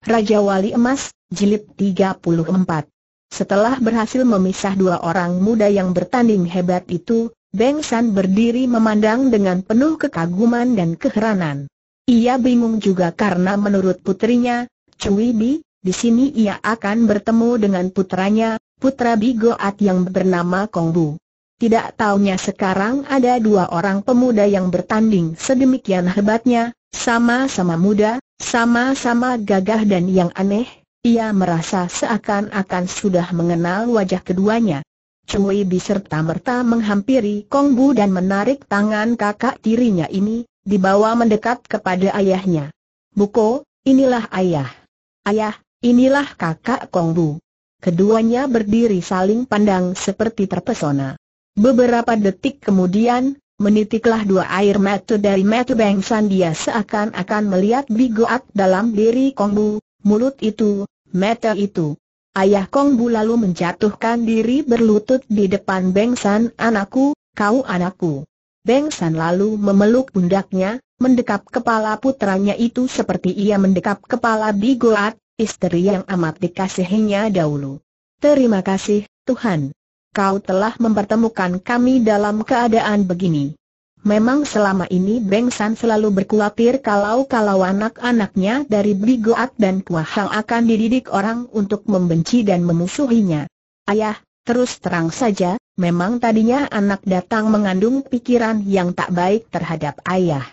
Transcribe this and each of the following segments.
Raja Wali Emas, Jilid 34 Setelah berhasil memisah dua orang muda yang bertanding hebat itu, Beng San berdiri memandang dengan penuh kekaguman dan keheranan. Ia bingung juga karena menurut putrinya, Cui Bi, di sini ia akan bertemu dengan putranya, putra Bigoat yang bernama Kongbu. Tidak taunya sekarang ada dua orang pemuda yang bertanding sedemikian hebatnya, sama-sama muda, sama-sama gagah dan yang aneh, ia merasa seakan-akan sudah mengenal wajah keduanya. Cui Bi merta menghampiri Kong Bu dan menarik tangan kakak tirinya ini, dibawa mendekat kepada ayahnya. Buko, inilah ayah. Ayah, inilah kakak Kong Bu. Keduanya berdiri saling pandang seperti terpesona. Beberapa detik kemudian, menitiklah dua air mata dari mata Beng San dia seakan-akan melihat bigoat dalam diri Kongbu, mulut itu, mata itu. Ayah Kongbu lalu menjatuhkan diri berlutut di depan Beng San anakku, kau anakku. Beng San lalu memeluk pundaknya, mendekap kepala putranya itu seperti ia mendekap kepala bigoat, istri yang amat dikasihinya dahulu. Terima kasih, Tuhan kau telah mempertemukan kami dalam keadaan begini. Memang selama ini Beng San selalu berkhawatir kalau-kalau anak-anaknya dari Goat dan Kuahang akan dididik orang untuk membenci dan memusuhinya. Ayah, terus terang saja, memang tadinya anak datang mengandung pikiran yang tak baik terhadap ayah.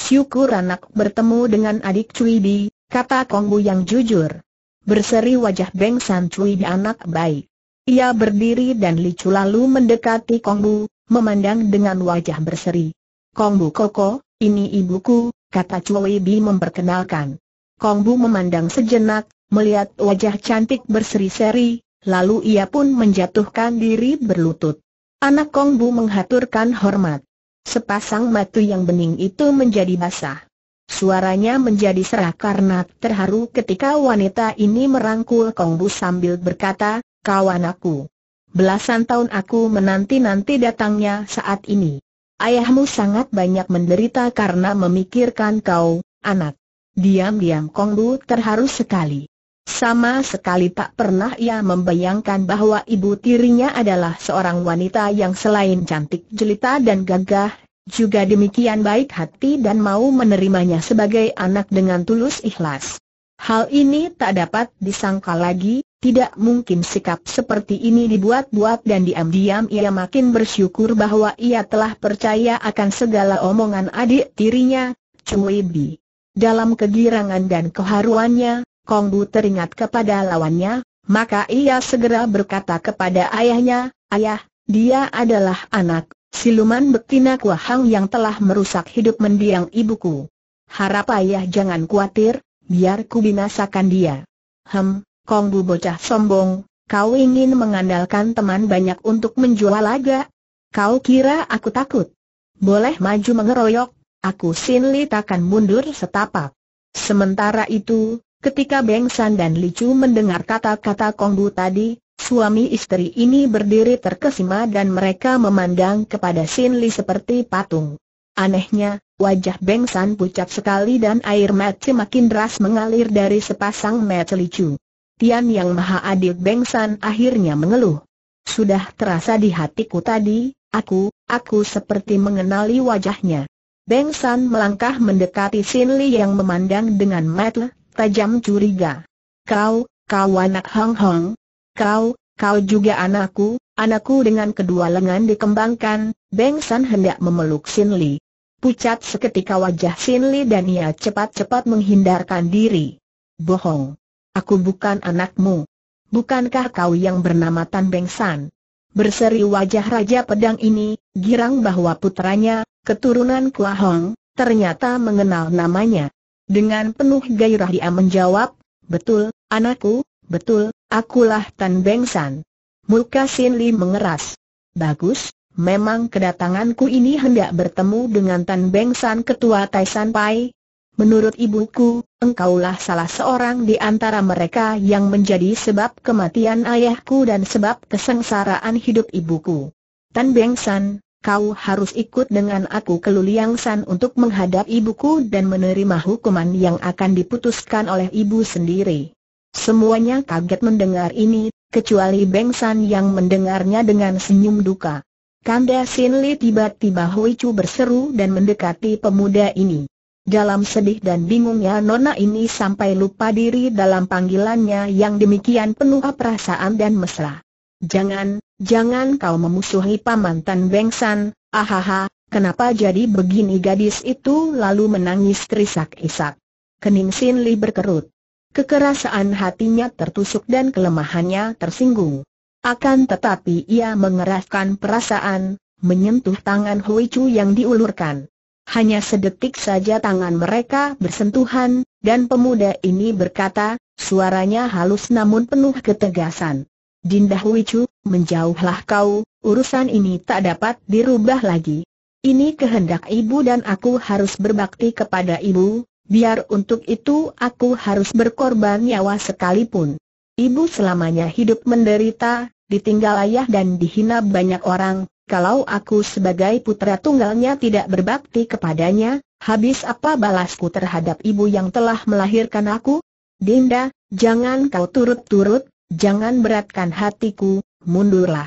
Syukur anak bertemu dengan adik Cui Di, kata Kongbu yang jujur. Berseri wajah Beng San Cui Di anak baik. Ia berdiri dan licu lalu mendekati Kongbu, memandang dengan wajah berseri. Kongbu Koko, ini ibuku, kata Cui Bi memperkenalkan. Kongbu memandang sejenak, melihat wajah cantik berseri-seri, lalu ia pun menjatuhkan diri berlutut. Anak Kongbu menghaturkan hormat. Sepasang mata yang bening itu menjadi basah. Suaranya menjadi serak karena terharu ketika wanita ini merangkul Kongbu sambil berkata, kawan aku. Belasan tahun aku menanti-nanti datangnya saat ini. Ayahmu sangat banyak menderita karena memikirkan kau, anak. Diam-diam Kongbu terharu sekali. Sama sekali tak pernah ia membayangkan bahwa ibu tirinya adalah seorang wanita yang selain cantik jelita dan gagah, juga demikian baik hati dan mau menerimanya sebagai anak dengan tulus ikhlas. Hal ini tak dapat disangka lagi, tidak mungkin sikap seperti ini dibuat-buat dan diam-diam ia makin bersyukur bahwa ia telah percaya akan segala omongan adik tirinya, Cui Bi. Dalam kegirangan dan keharuannya, Kong Bu teringat kepada lawannya, maka ia segera berkata kepada ayahnya, Ayah, dia adalah anak, siluman betina kuahang yang telah merusak hidup mendiang ibuku. Harap ayah jangan khawatir, biar ku binasakan dia. Hem, Kongbu bocah sombong, kau ingin mengandalkan teman banyak untuk menjual laga? Kau kira aku takut? Boleh maju mengeroyok, aku Li takkan mundur setapak. Sementara itu, ketika Beng San dan Licu mendengar kata-kata Kongbu tadi, Suami istri ini berdiri terkesima dan mereka memandang kepada Sin Li seperti patung. Anehnya, wajah Beng San pucat sekali dan air mata makin deras mengalir dari sepasang mata licu. Tian Yang Maha Adil Bengsan akhirnya mengeluh. Sudah terasa di hatiku tadi, aku, aku seperti mengenali wajahnya. Bengsan melangkah mendekati Sin Li yang memandang dengan mata tajam curiga. Kau, kau anak Hong Hong. Kau, kau juga anakku, anakku dengan kedua lengan dikembangkan, Bengsan hendak memeluk Sin Li. Pucat seketika wajah Sin Li dan ia cepat-cepat menghindarkan diri. Bohong. Aku bukan anakmu. Bukankah kau yang bernama Tan Beng San? Berseri wajah Raja Pedang ini, girang bahwa putranya, keturunan Kuahong, ternyata mengenal namanya. Dengan penuh gairah dia menjawab, betul, anakku, betul, akulah Tan Beng San. Muka Sin Li mengeras. Bagus, memang kedatanganku ini hendak bertemu dengan Tan Beng San Ketua Tai San Pai, Menurut ibuku, engkaulah salah seorang di antara mereka yang menjadi sebab kematian ayahku dan sebab kesengsaraan hidup ibuku. Tan Beng San, kau harus ikut dengan aku ke Luliang San untuk menghadap ibuku dan menerima hukuman yang akan diputuskan oleh ibu sendiri. Semuanya kaget mendengar ini, kecuali Beng San yang mendengarnya dengan senyum duka. Kanda Sin Li tiba-tiba Hui Chu berseru dan mendekati pemuda ini. Dalam sedih dan bingungnya Nona ini sampai lupa diri dalam panggilannya yang demikian penuh perasaan dan mesra. Jangan, jangan kau memusuhi paman Tan Bengsan, ahaha, kenapa jadi begini gadis itu lalu menangis terisak-isak. Kening Sin Li berkerut. Kekerasan hatinya tertusuk dan kelemahannya tersinggung. Akan tetapi ia mengeraskan perasaan, menyentuh tangan Hui Chu yang diulurkan. Hanya sedetik saja tangan mereka bersentuhan, dan pemuda ini berkata, suaranya halus namun penuh ketegasan. Dinda Huichu, menjauhlah kau, urusan ini tak dapat dirubah lagi. Ini kehendak ibu dan aku harus berbakti kepada ibu, biar untuk itu aku harus berkorban nyawa sekalipun. Ibu selamanya hidup menderita, ditinggal ayah dan dihina banyak orang, kalau aku sebagai putra tunggalnya tidak berbakti kepadanya, habis apa balasku terhadap ibu yang telah melahirkan aku? Dinda, jangan kau turut-turut, jangan beratkan hatiku, mundurlah.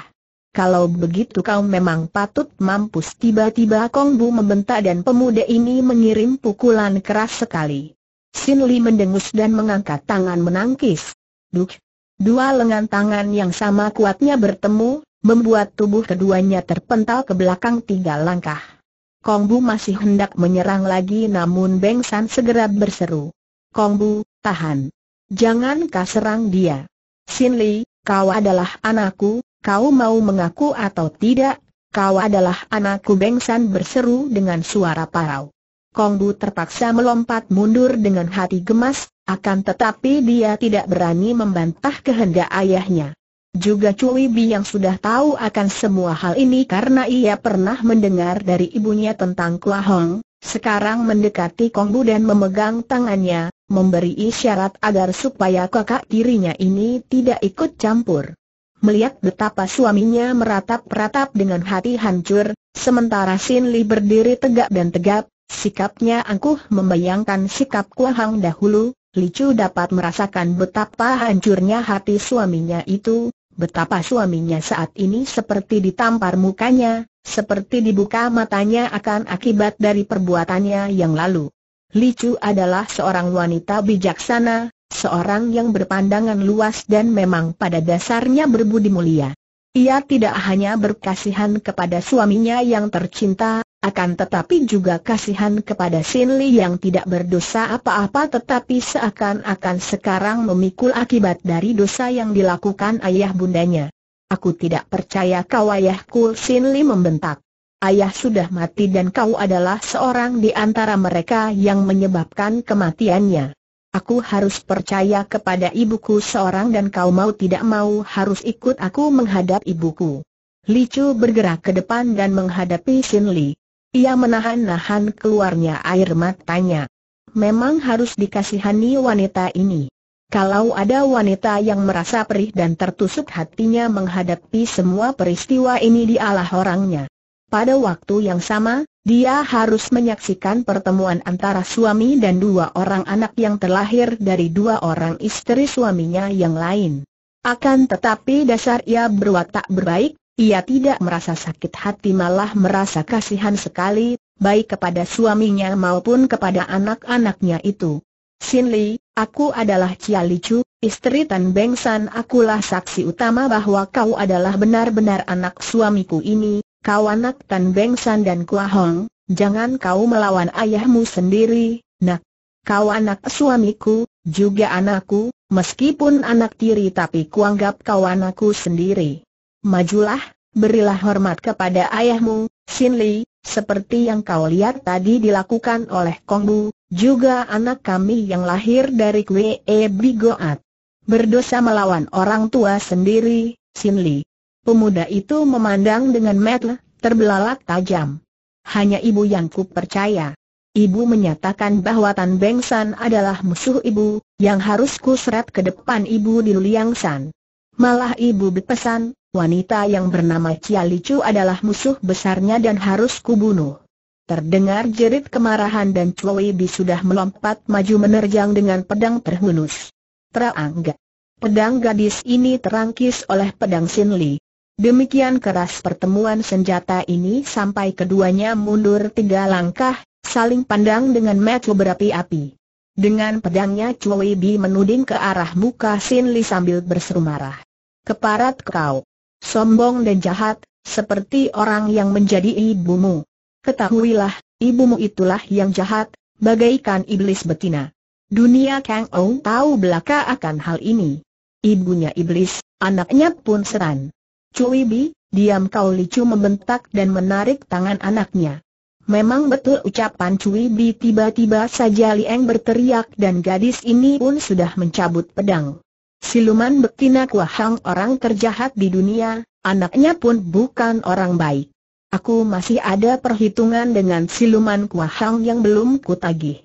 Kalau begitu kau memang patut mampus Tiba-tiba Kong Bu membentak dan pemuda ini mengirim pukulan keras sekali Sin Li mendengus dan mengangkat tangan menangkis Duk Dua lengan tangan yang sama kuatnya bertemu membuat tubuh keduanya terpental ke belakang tiga langkah. Kong Bu masih hendak menyerang lagi namun Beng San segera berseru. Kong Bu, tahan. Jangan kau serang dia. Sin Li, kau adalah anakku, kau mau mengaku atau tidak, kau adalah anakku Beng San berseru dengan suara parau. Kong Bu terpaksa melompat mundur dengan hati gemas, akan tetapi dia tidak berani membantah kehendak ayahnya. Juga Cui Bi yang sudah tahu akan semua hal ini karena ia pernah mendengar dari ibunya tentang Kua Hong, sekarang mendekati Kong Bu dan memegang tangannya, memberi isyarat agar supaya kakak tirinya ini tidak ikut campur. Melihat betapa suaminya meratap-ratap dengan hati hancur, sementara Sin Li berdiri tegak dan tegap, sikapnya angkuh membayangkan sikap Kua Hang dahulu, Li Chu dapat merasakan betapa hancurnya hati suaminya itu, betapa suaminya saat ini seperti ditampar mukanya, seperti dibuka matanya akan akibat dari perbuatannya yang lalu. Licu adalah seorang wanita bijaksana, seorang yang berpandangan luas dan memang pada dasarnya berbudi mulia. Ia tidak hanya berkasihan kepada suaminya yang tercinta, akan tetapi juga kasihan kepada Sin Li yang tidak berdosa apa-apa tetapi seakan-akan sekarang memikul akibat dari dosa yang dilakukan ayah bundanya. Aku tidak percaya kau ayahku Sin Li membentak. Ayah sudah mati dan kau adalah seorang di antara mereka yang menyebabkan kematiannya. Aku harus percaya kepada ibuku seorang dan kau mau tidak mau harus ikut aku menghadap ibuku. Li Chu bergerak ke depan dan menghadapi Sin Li. Ia menahan-nahan keluarnya air matanya. Memang harus dikasihani wanita ini. Kalau ada wanita yang merasa perih dan tertusuk hatinya menghadapi semua peristiwa ini di dialah orangnya. Pada waktu yang sama, dia harus menyaksikan pertemuan antara suami dan dua orang anak yang terlahir dari dua orang istri suaminya yang lain. Akan tetapi dasar ia berwatak berbaik, ia tidak merasa sakit hati malah merasa kasihan sekali, baik kepada suaminya maupun kepada anak-anaknya itu. Sin Li, aku adalah Chia Li Chu, istri Tan Beng San akulah saksi utama bahwa kau adalah benar-benar anak suamiku ini, kau anak Tan Beng San dan Kua Hong, jangan kau melawan ayahmu sendiri, nak. Kau anak suamiku, juga anakku, meskipun anak tiri tapi kuanggap kau anakku sendiri majulah, berilah hormat kepada ayahmu, Sin Li, seperti yang kau lihat tadi dilakukan oleh Kong Bu, juga anak kami yang lahir dari E Bigoat. Berdosa melawan orang tua sendiri, Sin Li. Pemuda itu memandang dengan mata terbelalak tajam. Hanya ibu yang ku percaya. Ibu menyatakan bahwa Tan Beng San adalah musuh ibu, yang harus kuseret ke depan ibu di Liang San. Malah ibu berpesan, Wanita yang bernama Cia Licu adalah musuh besarnya dan harus kubunuh. Terdengar jerit kemarahan dan Chloe Bi sudah melompat maju menerjang dengan pedang terhunus. Terangga. Pedang gadis ini terangkis oleh pedang Sin Li. Demikian keras pertemuan senjata ini sampai keduanya mundur tiga langkah, saling pandang dengan mata berapi-api. Dengan pedangnya Chloe Bi menuding ke arah muka Sin Li sambil berseru marah. Keparat kau sombong dan jahat, seperti orang yang menjadi ibumu. Ketahuilah, ibumu itulah yang jahat, bagaikan iblis betina. Dunia Kang Ou tahu belaka akan hal ini. Ibunya iblis, anaknya pun seran. Cui Bi, diam kau licu membentak dan menarik tangan anaknya. Memang betul ucapan Cui Bi tiba-tiba saja Lieng berteriak dan gadis ini pun sudah mencabut pedang. Siluman betina Kuahang orang terjahat di dunia, anaknya pun bukan orang baik. Aku masih ada perhitungan dengan siluman Kuahang yang belum kutagih.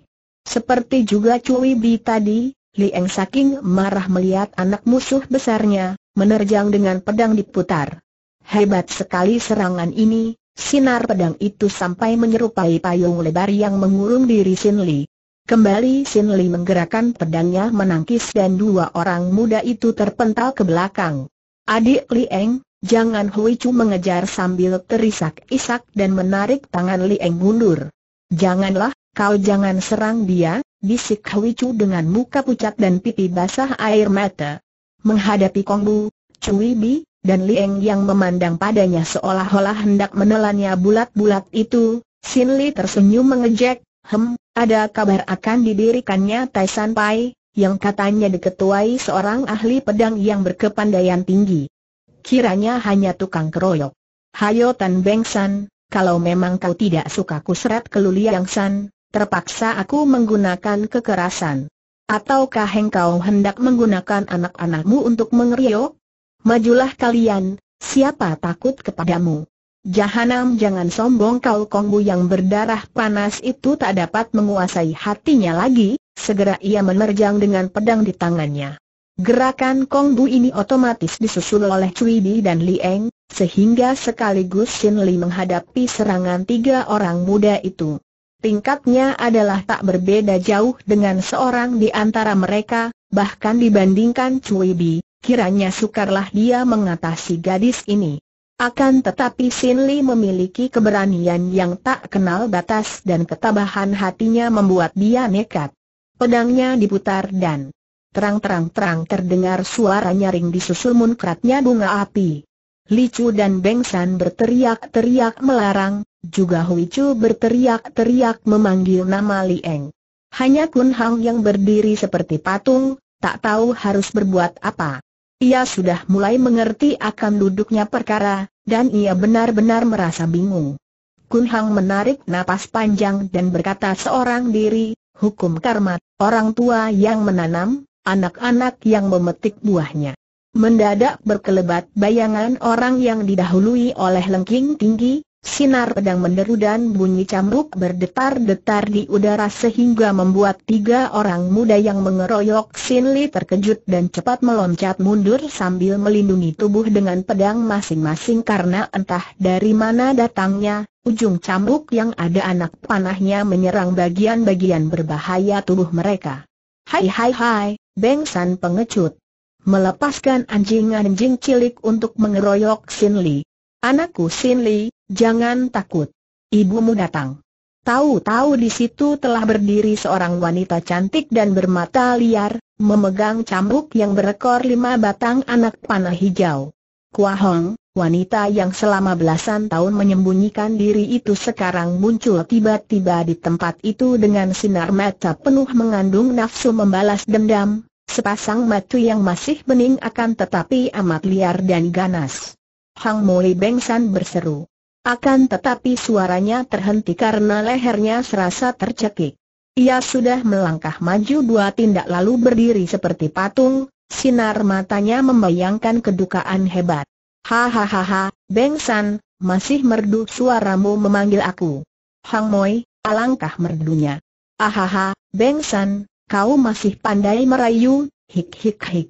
Seperti juga Cui Bi tadi, Lieng saking marah melihat anak musuh besarnya, menerjang dengan pedang diputar. Hebat sekali serangan ini, sinar pedang itu sampai menyerupai payung lebar yang mengurung diri Sin Li. Kembali Sin Li menggerakkan pedangnya menangkis dan dua orang muda itu terpental ke belakang. Adik Li Eng, jangan Hui Chu mengejar sambil terisak-isak dan menarik tangan Li Eng mundur. Janganlah, kau jangan serang dia, bisik Hui Chu dengan muka pucat dan pipi basah air mata. Menghadapi Kong Bu, Cui Bi, dan Li Eng yang memandang padanya seolah-olah hendak menelannya bulat-bulat itu, Sin Li tersenyum mengejek, Hem, ada kabar akan didirikannya Taisan Pai, yang katanya diketuai seorang ahli pedang yang berkepandaian tinggi. Kiranya hanya tukang keroyok. Hayo Tan Beng San, kalau memang kau tidak suka kusret keluliang San, terpaksa aku menggunakan kekerasan. Ataukah engkau hendak menggunakan anak-anakmu untuk mengeriok? Majulah kalian, siapa takut kepadamu? Jahanam jangan sombong kau kongbu yang berdarah panas itu tak dapat menguasai hatinya lagi, segera ia menerjang dengan pedang di tangannya. Gerakan kongbu ini otomatis disusul oleh Cui Bi dan Li Eng, sehingga sekaligus Shin Li menghadapi serangan tiga orang muda itu. Tingkatnya adalah tak berbeda jauh dengan seorang di antara mereka, bahkan dibandingkan Cui Bi, kiranya sukarlah dia mengatasi gadis ini. Akan tetapi Sin Li memiliki keberanian yang tak kenal batas dan ketabahan hatinya membuat dia nekat. Pedangnya diputar dan terang-terang-terang terdengar suara nyaring disusul munkratnya bunga api. Li Chu dan Beng San berteriak-teriak melarang, juga Hui Chu berteriak-teriak memanggil nama Li Eng. Hanya Kun Hang yang berdiri seperti patung, tak tahu harus berbuat apa. Ia sudah mulai mengerti akan duduknya perkara, dan ia benar-benar merasa bingung. Kun Hang menarik napas panjang dan berkata seorang diri, hukum karma, orang tua yang menanam, anak-anak yang memetik buahnya. Mendadak berkelebat bayangan orang yang didahului oleh lengking tinggi, Sinar pedang menderu dan bunyi cambuk berdetar-detar di udara sehingga membuat tiga orang muda yang mengeroyok Sin Li terkejut dan cepat meloncat mundur sambil melindungi tubuh dengan pedang masing-masing karena entah dari mana datangnya, ujung cambuk yang ada anak panahnya menyerang bagian-bagian berbahaya tubuh mereka. Hai hai hai, Beng San pengecut. Melepaskan anjing-anjing cilik untuk mengeroyok Sin Li. Anakku Sin Li, jangan takut. Ibumu datang. Tahu-tahu di situ telah berdiri seorang wanita cantik dan bermata liar, memegang cambuk yang berekor lima batang anak panah hijau. Kua Hong, wanita yang selama belasan tahun menyembunyikan diri itu sekarang muncul tiba-tiba di tempat itu dengan sinar mata penuh mengandung nafsu membalas dendam, sepasang mata yang masih bening akan tetapi amat liar dan ganas. Hang Moi Beng San berseru. Akan tetapi suaranya terhenti karena lehernya serasa tercekik. Ia sudah melangkah maju dua tindak lalu berdiri seperti patung, sinar matanya membayangkan kedukaan hebat. Hahaha, Beng San, masih merdu suaramu memanggil aku. Hang Moi, alangkah merdunya. Ahaha, Beng San, kau masih pandai merayu, hik hik hik.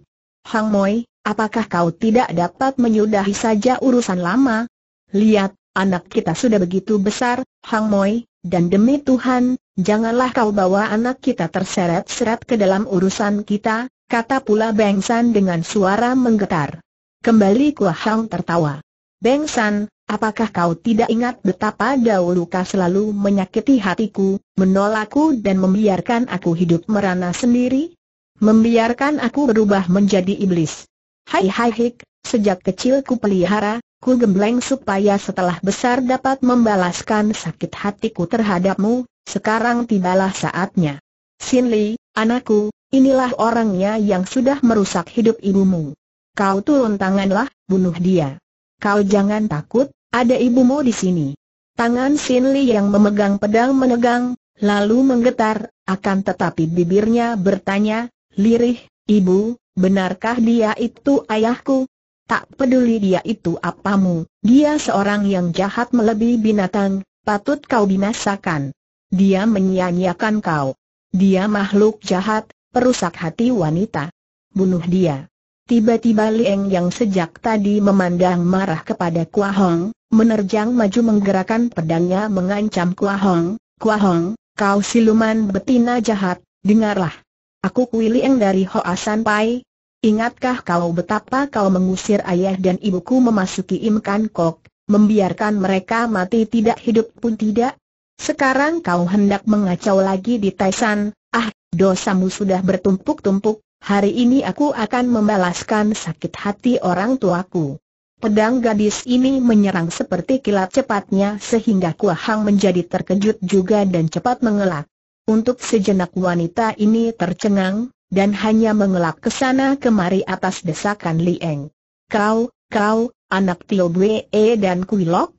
Hang Moi, Apakah kau tidak dapat menyudahi saja urusan lama? Lihat, anak kita sudah begitu besar, Hang Moi, dan demi Tuhan, janganlah kau bawa anak kita terseret-seret ke dalam urusan kita, kata pula Beng San dengan suara menggetar. Kembali Kua Hang tertawa. Beng San, Apakah kau tidak ingat betapa dahulu kau selalu menyakiti hatiku, menolakku dan membiarkan aku hidup merana sendiri? Membiarkan aku berubah menjadi iblis. Hai hai hik, sejak kecil ku pelihara, ku gembleng supaya setelah besar dapat membalaskan sakit hatiku terhadapmu, sekarang tibalah saatnya. Sin Li, anakku, inilah orangnya yang sudah merusak hidup ibumu. Kau turun tanganlah, bunuh dia. Kau jangan takut, ada ibumu di sini. Tangan Sin Li yang memegang pedang menegang, lalu menggetar, akan tetapi bibirnya bertanya, Lirih, ibu, Benarkah dia itu ayahku? Tak peduli dia itu apamu, dia seorang yang jahat melebihi binatang, patut kau binasakan. Dia menyia-nyiakan kau. Dia makhluk jahat, perusak hati wanita. Bunuh dia. Tiba-tiba Lieng yang sejak tadi memandang marah kepada Kua Hong, menerjang maju menggerakkan pedangnya mengancam Kua Hong, Kua Hong, kau siluman betina jahat, dengarlah. Aku Kui Lieng dari Hoa Pai. Ingatkah kau betapa kau mengusir ayah dan ibuku memasuki Imkan Kok, membiarkan mereka mati tidak hidup pun tidak? Sekarang kau hendak mengacau lagi di Taisan, ah, dosamu sudah bertumpuk-tumpuk, hari ini aku akan membalaskan sakit hati orang tuaku. Pedang gadis ini menyerang seperti kilat cepatnya sehingga Hang menjadi terkejut juga dan cepat mengelak. Untuk sejenak wanita ini tercengang, dan hanya mengelak kesana kemari atas desakan Li Lieng. Kau, kau, anak Tio Bwe dan Kuilok?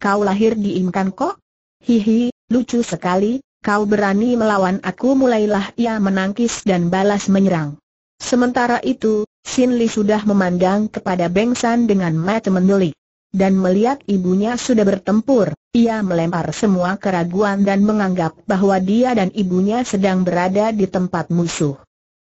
Kau lahir di Imkan kok? Hihi, lucu sekali, kau berani melawan aku mulailah ia menangkis dan balas menyerang. Sementara itu, Sin Li sudah memandang kepada Beng San dengan mata mendelik dan melihat ibunya sudah bertempur, ia melempar semua keraguan dan menganggap bahwa dia dan ibunya sedang berada di tempat musuh.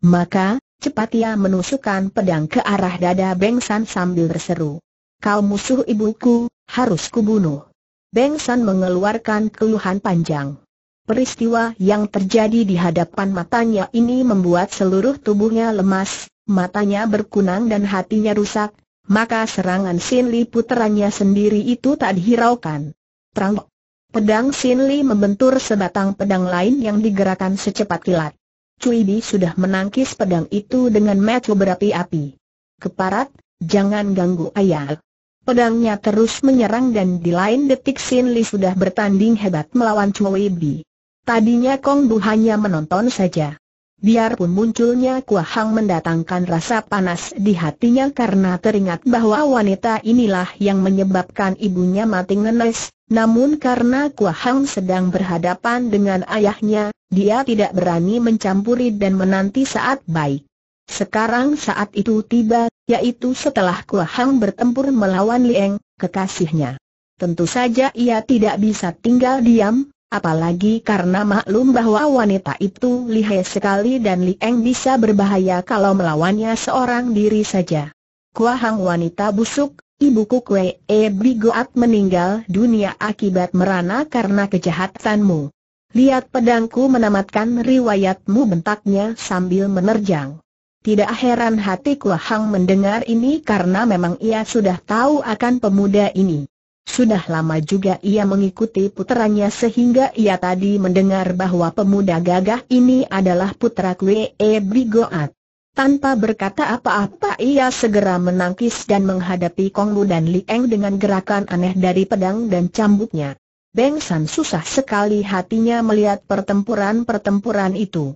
Maka, cepat ia menusukkan pedang ke arah dada Beng San sambil berseru. Kau musuh ibuku, harus kubunuh. Beng San mengeluarkan keluhan panjang. Peristiwa yang terjadi di hadapan matanya ini membuat seluruh tubuhnya lemas, matanya berkunang dan hatinya rusak, maka serangan Sin Li puterannya sendiri itu tak dihiraukan. Terang. Pedang Sin Li membentur sebatang pedang lain yang digerakkan secepat kilat. Cui Bi sudah menangkis pedang itu dengan mata berapi-api. Keparat, jangan ganggu ayah. Pedangnya terus menyerang dan di lain detik Sin Li sudah bertanding hebat melawan Cui Bi. Tadinya Kong Du hanya menonton saja. Biarpun munculnya Kuahang Hang mendatangkan rasa panas di hatinya karena teringat bahwa wanita inilah yang menyebabkan ibunya mati ngenes, namun karena Kuahang Hang sedang berhadapan dengan ayahnya, dia tidak berani mencampuri dan menanti saat baik. Sekarang saat itu tiba, yaitu setelah Kuahang Hang bertempur melawan Lieng, kekasihnya. Tentu saja ia tidak bisa tinggal diam, apalagi karena maklum bahwa wanita itu lihai sekali dan Li Eng bisa berbahaya kalau melawannya seorang diri saja. Kuahang wanita busuk, ibuku Kue E Bigoat meninggal dunia akibat merana karena kejahatanmu. Lihat pedangku menamatkan riwayatmu bentaknya sambil menerjang. Tidak heran hati Kuahang mendengar ini karena memang ia sudah tahu akan pemuda ini. Sudah lama juga ia mengikuti puteranya sehingga ia tadi mendengar bahwa pemuda gagah ini adalah putra Kwe e Tanpa berkata apa-apa ia segera menangkis dan menghadapi Kong Lu dan Lieng dengan gerakan aneh dari pedang dan cambuknya. Beng San susah sekali hatinya melihat pertempuran-pertempuran itu.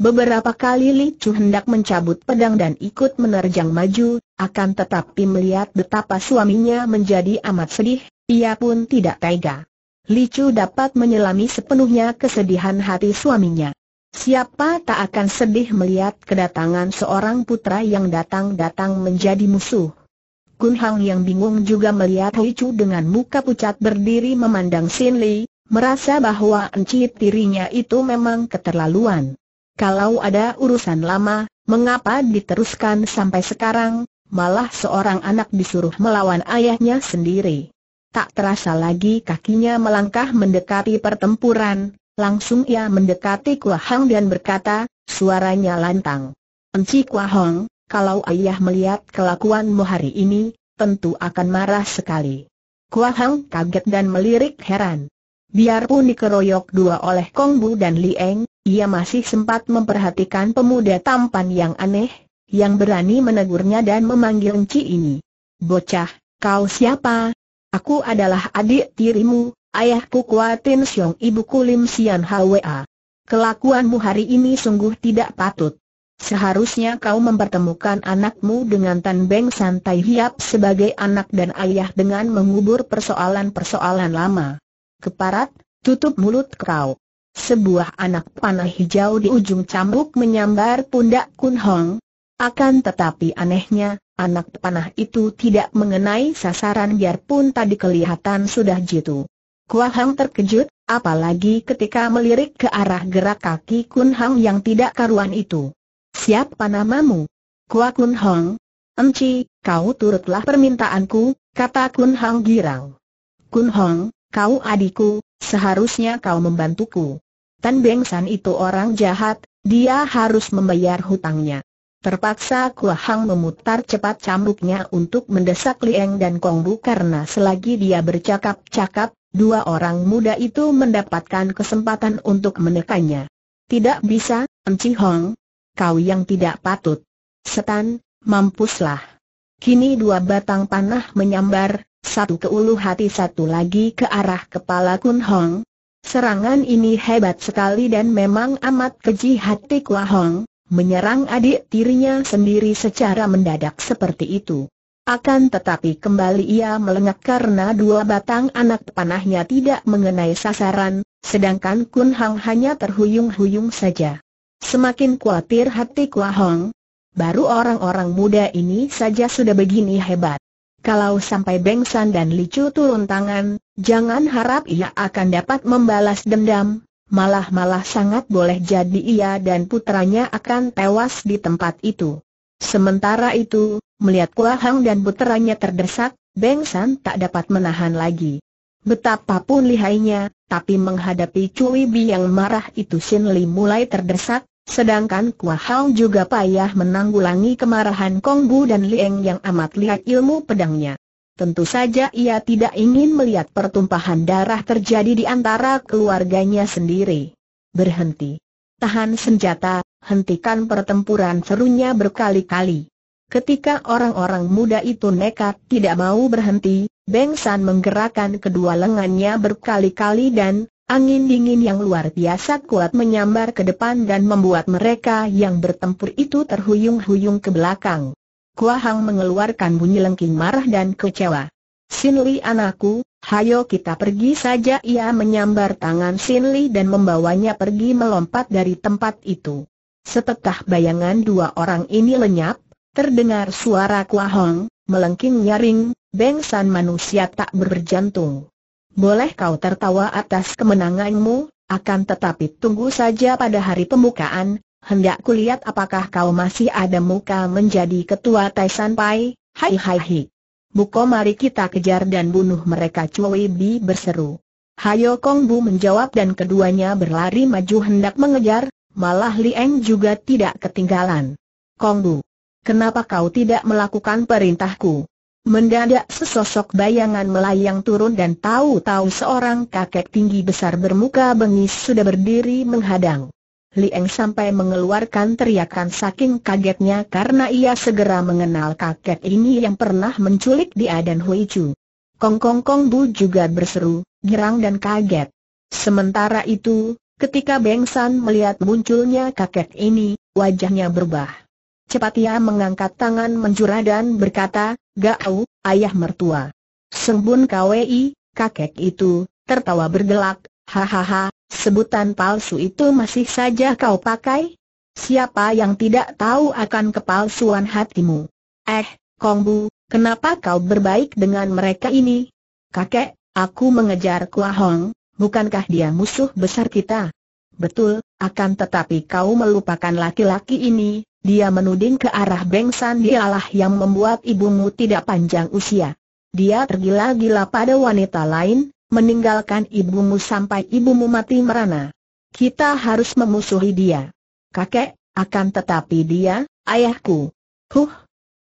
Beberapa kali Li Chu hendak mencabut pedang dan ikut menerjang maju, akan tetapi melihat betapa suaminya menjadi amat sedih, ia pun tidak tega. Li Chu dapat menyelami sepenuhnya kesedihan hati suaminya. Siapa tak akan sedih melihat kedatangan seorang putra yang datang-datang menjadi musuh. Kun Hang yang bingung juga melihat Li Chu dengan muka pucat berdiri memandang Sin Li, merasa bahwa enci tirinya itu memang keterlaluan. Kalau ada urusan lama, mengapa diteruskan sampai sekarang, malah seorang anak disuruh melawan ayahnya sendiri. Tak terasa lagi kakinya melangkah mendekati pertempuran, langsung ia mendekati Kua Hang dan berkata, suaranya lantang. Enci Kua Hang, kalau ayah melihat kelakuanmu hari ini, tentu akan marah sekali. Kua Hang kaget dan melirik heran. Biarpun dikeroyok dua oleh Kongbu dan Lieng, ia masih sempat memperhatikan pemuda tampan yang aneh, yang berani menegurnya dan memanggil Enci ini. Bocah, kau siapa? Aku adalah adik tirimu, ayahku Kuatin Siong ibuku Lim Sian Hwa. Kelakuanmu hari ini sungguh tidak patut. Seharusnya kau mempertemukan anakmu dengan Tan Beng Santai Hiap sebagai anak dan ayah dengan mengubur persoalan-persoalan lama. Keparat, tutup mulut kau. Sebuah anak panah hijau di ujung cambuk menyambar pundak Kun Hong. Akan tetapi anehnya, anak panah itu tidak mengenai sasaran biarpun tadi kelihatan sudah jitu. Kua Hang terkejut, apalagi ketika melirik ke arah gerak kaki Kun Hong yang tidak karuan itu. Siapa namamu? Kua Kun Hong. Enci, kau turutlah permintaanku, kata Kun Hong girang. Kun Hong, kau adikku, Seharusnya kau membantuku. Tan Beng San itu orang jahat, dia harus membayar hutangnya. Terpaksa kua Hang memutar cepat cambuknya untuk mendesak Liang dan Kong Bu karena selagi dia bercakap-cakap, dua orang muda itu mendapatkan kesempatan untuk menekannya. Tidak bisa, Enci Hong. Kau yang tidak patut. Setan, mampuslah. Kini dua batang panah menyambar, satu ke ulu hati satu lagi ke arah kepala Kun Hong. Serangan ini hebat sekali dan memang amat keji hati Kua Hong, menyerang adik tirinya sendiri secara mendadak seperti itu. Akan tetapi kembali ia melengak karena dua batang anak panahnya tidak mengenai sasaran, sedangkan Kun Hong hanya terhuyung-huyung saja. Semakin khawatir hati Kua Hong, baru orang-orang muda ini saja sudah begini hebat. Kalau sampai Bengsan dan Licu turun tangan, jangan harap ia akan dapat membalas dendam, malah-malah sangat boleh jadi ia dan putranya akan tewas di tempat itu. Sementara itu, melihat Hang dan putranya terdesak, Bengsan tak dapat menahan lagi. Betapapun lihainya, tapi menghadapi Cui Bi yang marah itu Sin Li mulai terdesak, Sedangkan Kua juga payah menanggulangi kemarahan Kong Bu dan Lieng yang amat lihat ilmu pedangnya. Tentu saja ia tidak ingin melihat pertumpahan darah terjadi di antara keluarganya sendiri. Berhenti. Tahan senjata, hentikan pertempuran serunya berkali-kali. Ketika orang-orang muda itu nekat tidak mau berhenti, Beng San menggerakkan kedua lengannya berkali-kali dan, Angin dingin yang luar biasa kuat menyambar ke depan dan membuat mereka yang bertempur itu terhuyung-huyung ke belakang. Kuahang mengeluarkan bunyi lengking marah dan kecewa. Sinli anakku, hayo kita pergi saja ia menyambar tangan Sinli dan membawanya pergi melompat dari tempat itu. Setelah bayangan dua orang ini lenyap, terdengar suara Hang melengking nyaring, bengsan manusia tak berjantung boleh kau tertawa atas kemenanganmu, akan tetapi tunggu saja pada hari pembukaan, hendak kulihat apakah kau masih ada muka menjadi ketua Taisan Pai, hai hai hai. Buko mari kita kejar dan bunuh mereka Cui Bi berseru. Hayo Kong Bu menjawab dan keduanya berlari maju hendak mengejar, malah Lieng juga tidak ketinggalan. Kong Bu, kenapa kau tidak melakukan perintahku? Mendadak sesosok bayangan melayang turun dan tahu-tahu seorang kakek tinggi besar bermuka bengis sudah berdiri menghadang. Lieng sampai mengeluarkan teriakan saking kagetnya karena ia segera mengenal kakek ini yang pernah menculik dia dan Hui Chu. Kong Kong Kong Bu juga berseru, girang dan kaget. Sementara itu, ketika Beng San melihat munculnya kakek ini, wajahnya berubah. Cepat ia mengangkat tangan menjura dan berkata, Gakau, ayah mertua. Sembun Kwi, kakek itu, tertawa bergelak, hahaha, sebutan palsu itu masih saja kau pakai? Siapa yang tidak tahu akan kepalsuan hatimu? Eh, Kongbu, kenapa kau berbaik dengan mereka ini? Kakek, aku mengejar Kua Hong, bukankah dia musuh besar kita? Betul, akan tetapi kau melupakan laki-laki ini, dia menuding ke arah Beng San dialah yang membuat ibumu tidak panjang usia. Dia tergila-gila pada wanita lain, meninggalkan ibumu sampai ibumu mati merana. Kita harus memusuhi dia. Kakek, akan tetapi dia, ayahku. Huh,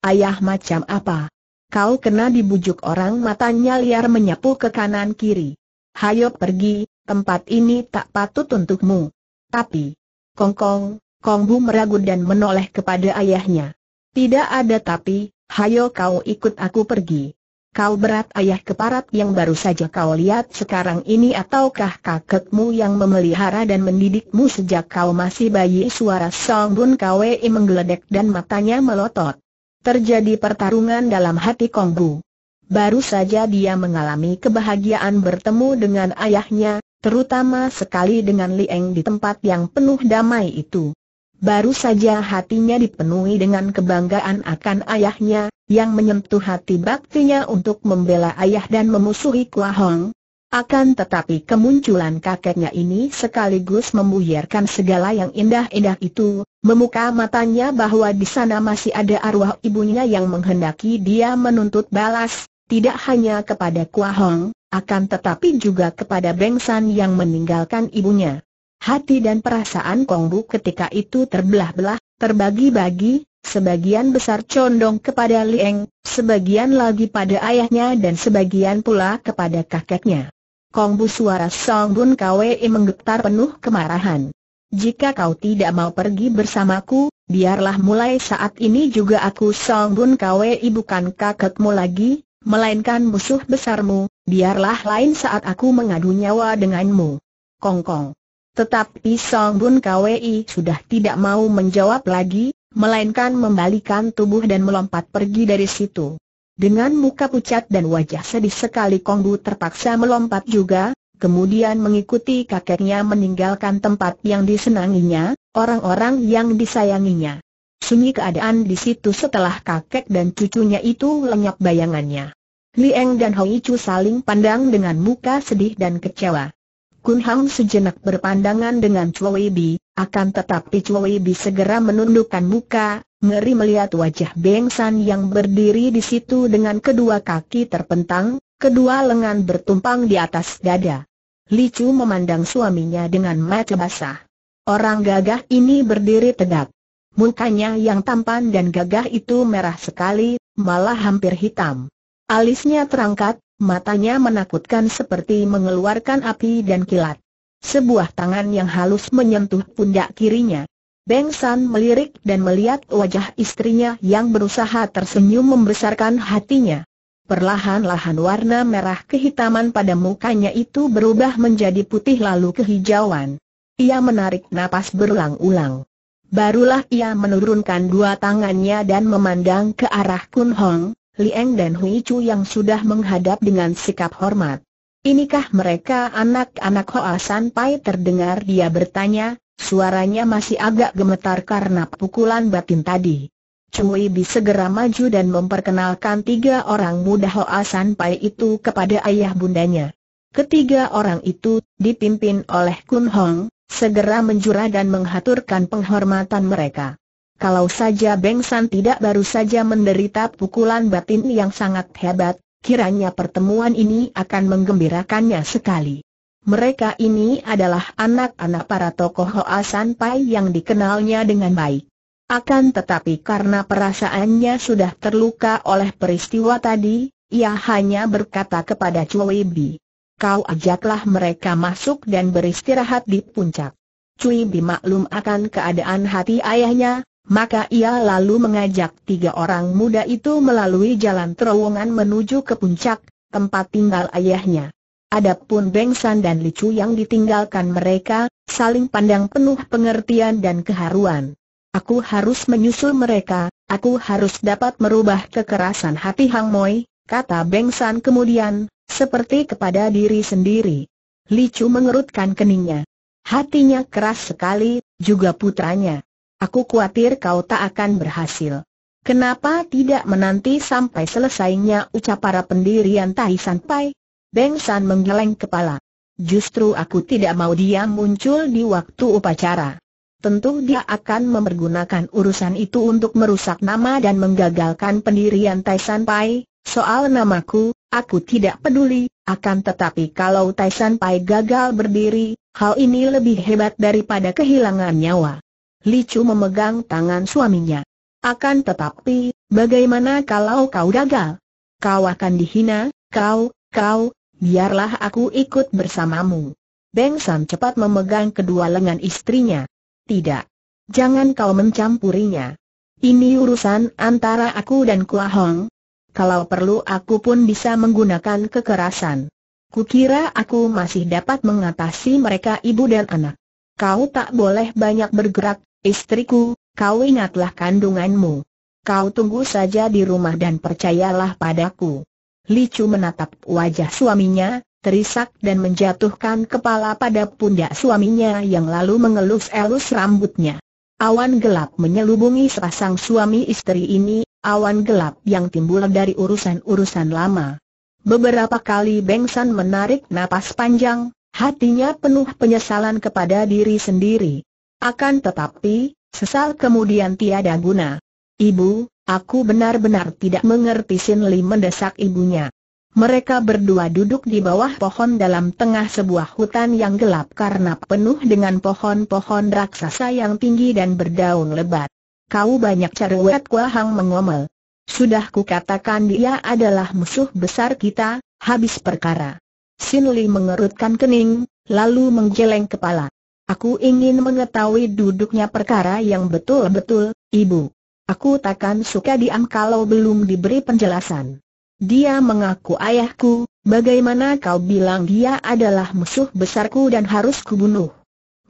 ayah macam apa? Kau kena dibujuk orang matanya liar menyapu ke kanan kiri. Hayo pergi, tempat ini tak patut untukmu. Tapi, Kongkong, Kong Bu meragu dan menoleh kepada ayahnya. Tidak ada tapi, hayo kau ikut aku pergi. Kau berat ayah keparat yang baru saja kau lihat sekarang ini ataukah kakekmu yang memelihara dan mendidikmu sejak kau masih bayi suara Song Bun Kwei menggeledek dan matanya melotot. Terjadi pertarungan dalam hati Kong Bu. Baru saja dia mengalami kebahagiaan bertemu dengan ayahnya, terutama sekali dengan Li Eng di tempat yang penuh damai itu. Baru saja hatinya dipenuhi dengan kebanggaan akan ayahnya, yang menyentuh hati baktinya untuk membela ayah dan memusuhi Kua Hong. Akan tetapi kemunculan kakeknya ini sekaligus membuyarkan segala yang indah-indah itu, memuka matanya bahwa di sana masih ada arwah ibunya yang menghendaki dia menuntut balas, tidak hanya kepada Kua Hong, akan tetapi juga kepada Beng San yang meninggalkan ibunya. Hati dan perasaan Kongbu ketika itu terbelah-belah, terbagi-bagi, sebagian besar condong kepada Lieng, sebagian lagi pada ayahnya dan sebagian pula kepada kakeknya. Kongbu suara Song Bun Kwe menggetar penuh kemarahan. Jika kau tidak mau pergi bersamaku, biarlah mulai saat ini juga aku Song Bun Kwe bukan kakekmu lagi, melainkan musuh besarmu, biarlah lain saat aku mengadu nyawa denganmu. Kongkong. Tetapi Song Bun Kwei sudah tidak mau menjawab lagi, melainkan membalikan tubuh dan melompat pergi dari situ. Dengan muka pucat dan wajah sedih sekali Kong Bu terpaksa melompat juga, kemudian mengikuti kakeknya meninggalkan tempat yang disenanginya, orang-orang yang disayanginya. Sunyi keadaan di situ setelah kakek dan cucunya itu lenyap bayangannya. Li Eng dan Hoi Chu saling pandang dengan muka sedih dan kecewa. Kun Hang sejenak berpandangan dengan Choi Bi, akan tetapi Choi Bi segera menundukkan muka, ngeri melihat wajah Beng San yang berdiri di situ dengan kedua kaki terpentang, kedua lengan bertumpang di atas dada. Li Chu memandang suaminya dengan mata basah. Orang gagah ini berdiri tegak. Mukanya yang tampan dan gagah itu merah sekali, malah hampir hitam. Alisnya terangkat, Matanya menakutkan seperti mengeluarkan api dan kilat. Sebuah tangan yang halus menyentuh pundak kirinya. Beng San melirik dan melihat wajah istrinya yang berusaha tersenyum membesarkan hatinya. Perlahan-lahan warna merah kehitaman pada mukanya itu berubah menjadi putih lalu kehijauan. Ia menarik napas berulang-ulang. Barulah ia menurunkan dua tangannya dan memandang ke arah Kun Hong, Lieng dan Hui Chu yang sudah menghadap dengan sikap hormat. Inikah mereka anak-anak Hoa Pai terdengar dia bertanya, suaranya masih agak gemetar karena pukulan batin tadi. Cui Bi segera maju dan memperkenalkan tiga orang muda Hoa Pai itu kepada ayah bundanya. Ketiga orang itu, dipimpin oleh Kun Hong, segera menjurah dan menghaturkan penghormatan mereka. Kalau saja Beng San tidak baru saja menderita pukulan batin yang sangat hebat, kiranya pertemuan ini akan menggembirakannya sekali. Mereka ini adalah anak-anak para tokoh Hoa Pai yang dikenalnya dengan baik. Akan tetapi karena perasaannya sudah terluka oleh peristiwa tadi, ia hanya berkata kepada Cui Bi, kau ajaklah mereka masuk dan beristirahat di puncak. Cui Bi maklum akan keadaan hati ayahnya, maka ia lalu mengajak tiga orang muda itu melalui jalan terowongan menuju ke puncak, tempat tinggal ayahnya. Adapun Bengsan dan Licu yang ditinggalkan mereka, saling pandang penuh pengertian dan keharuan. Aku harus menyusul mereka, aku harus dapat merubah kekerasan hati Hang Moi, kata Bengsan kemudian, seperti kepada diri sendiri. Licu mengerutkan keningnya. Hatinya keras sekali, juga putranya. Aku khawatir kau tak akan berhasil. Kenapa tidak menanti sampai selesainya ucap para pendirian Tai Pai? Beng San menggeleng kepala. Justru aku tidak mau dia muncul di waktu upacara. Tentu dia akan mempergunakan urusan itu untuk merusak nama dan menggagalkan pendirian Tai San Pai. Soal namaku, aku tidak peduli, akan tetapi kalau Tai San Pai gagal berdiri, hal ini lebih hebat daripada kehilangan nyawa. Chu memegang tangan suaminya. Akan tetapi, bagaimana kalau kau gagal? Kau akan dihina, kau, kau, biarlah aku ikut bersamamu. Beng San cepat memegang kedua lengan istrinya. Tidak. Jangan kau mencampurinya. Ini urusan antara aku dan Kua Hong. Kalau perlu aku pun bisa menggunakan kekerasan. Kukira aku masih dapat mengatasi mereka ibu dan anak. Kau tak boleh banyak bergerak, Istriku, kau ingatlah kandunganmu. Kau tunggu saja di rumah dan percayalah padaku. Licu menatap wajah suaminya, terisak dan menjatuhkan kepala pada pundak suaminya yang lalu mengelus-elus rambutnya. Awan gelap menyelubungi sepasang suami istri ini, awan gelap yang timbul dari urusan-urusan lama. Beberapa kali Beng San menarik napas panjang, hatinya penuh penyesalan kepada diri sendiri. Akan tetapi, sesal kemudian tiada guna. Ibu, aku benar-benar tidak mengerti Sin Li mendesak ibunya. Mereka berdua duduk di bawah pohon dalam tengah sebuah hutan yang gelap karena penuh dengan pohon-pohon raksasa yang tinggi dan berdaun lebat. Kau banyak cerewet Hang mengomel. Sudah ku katakan dia adalah musuh besar kita, habis perkara. Sin Li mengerutkan kening, lalu menggeleng kepala. Aku ingin mengetahui duduknya perkara yang betul-betul, Ibu. Aku takkan suka diam kalau belum diberi penjelasan. Dia mengaku ayahku, bagaimana kau bilang dia adalah musuh besarku dan harus kubunuh?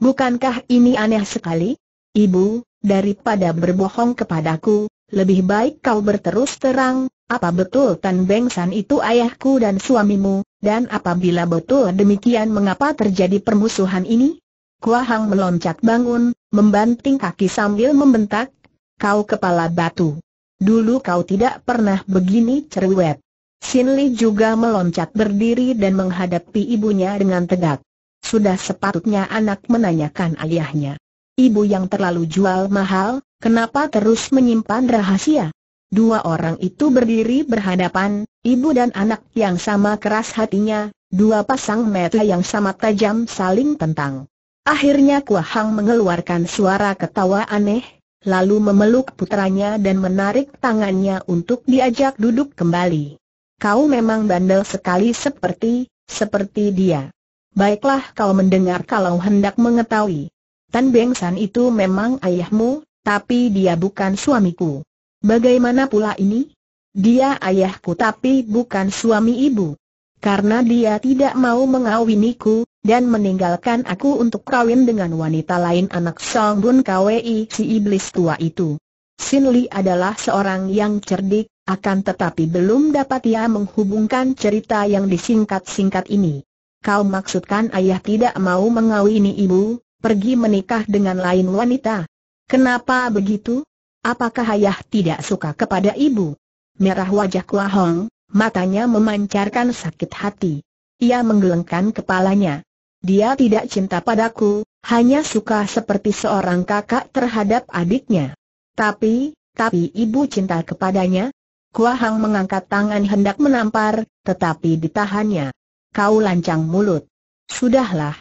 Bukankah ini aneh sekali? Ibu, daripada berbohong kepadaku, lebih baik kau berterus terang, apa betul Tan Beng San itu ayahku dan suamimu, dan apabila betul demikian mengapa terjadi permusuhan ini? Kua Hang meloncat bangun, membanting kaki sambil membentak, kau kepala batu. Dulu kau tidak pernah begini cerewet. Sin Li juga meloncat berdiri dan menghadapi ibunya dengan tegak. Sudah sepatutnya anak menanyakan ayahnya. Ibu yang terlalu jual mahal, kenapa terus menyimpan rahasia? Dua orang itu berdiri berhadapan, ibu dan anak yang sama keras hatinya, dua pasang mata yang sama tajam saling tentang. Akhirnya Hang mengeluarkan suara ketawa aneh, lalu memeluk putranya dan menarik tangannya untuk diajak duduk kembali. Kau memang bandel sekali seperti, seperti dia. Baiklah kau mendengar kalau hendak mengetahui. Tan Beng San itu memang ayahmu, tapi dia bukan suamiku. Bagaimana pula ini? Dia ayahku tapi bukan suami ibu karena dia tidak mau mengawiniku, dan meninggalkan aku untuk kawin dengan wanita lain anak Song Bun Kwei si iblis tua itu. Sin Li adalah seorang yang cerdik, akan tetapi belum dapat ia menghubungkan cerita yang disingkat-singkat ini. Kau maksudkan ayah tidak mau mengawini ibu, pergi menikah dengan lain wanita. Kenapa begitu? Apakah ayah tidak suka kepada ibu? Merah wajah Hong, Matanya memancarkan sakit hati. Ia menggelengkan kepalanya. Dia tidak cinta padaku, hanya suka seperti seorang kakak terhadap adiknya. Tapi, tapi ibu cinta kepadanya? Kuahang mengangkat tangan hendak menampar, tetapi ditahannya. Kau lancang mulut. Sudahlah.